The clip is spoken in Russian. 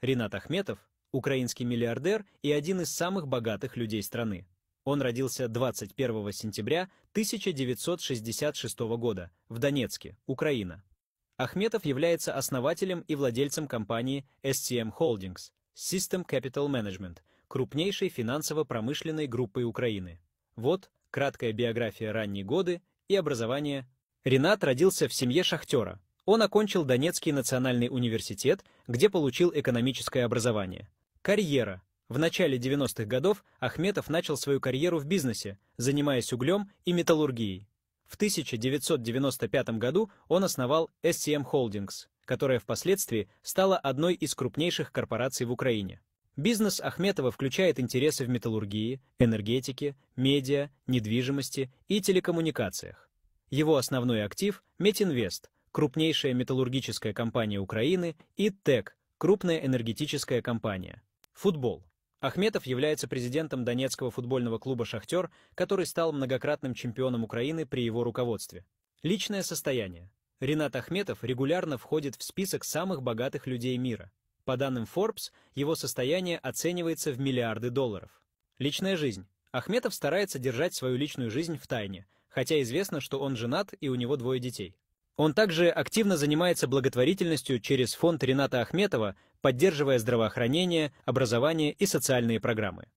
Ренат Ахметов – украинский миллиардер и один из самых богатых людей страны. Он родился 21 сентября 1966 года в Донецке, Украина. Ахметов является основателем и владельцем компании SCM Holdings – System Capital Management, крупнейшей финансово-промышленной группы Украины. Вот краткая биография ранние годы и образование. Ренат родился в семье шахтера, он окончил Донецкий национальный университет, где получил экономическое образование. Карьера. В начале 90-х годов Ахметов начал свою карьеру в бизнесе, занимаясь углем и металлургией. В 1995 году он основал SCM Holdings, которая впоследствии стала одной из крупнейших корпораций в Украине. Бизнес Ахметова включает интересы в металлургии, энергетике, медиа, недвижимости и телекоммуникациях. Его основной актив – Метинвест – крупнейшая металлургическая компания Украины, и ТЭК, крупная энергетическая компания. Футбол. Ахметов является президентом Донецкого футбольного клуба «Шахтер», который стал многократным чемпионом Украины при его руководстве. Личное состояние. Ренат Ахметов регулярно входит в список самых богатых людей мира. По данным Forbes, его состояние оценивается в миллиарды долларов. Личная жизнь. Ахметов старается держать свою личную жизнь в тайне, хотя известно, что он женат и у него двое детей. Он также активно занимается благотворительностью через фонд Рената Ахметова, поддерживая здравоохранение, образование и социальные программы.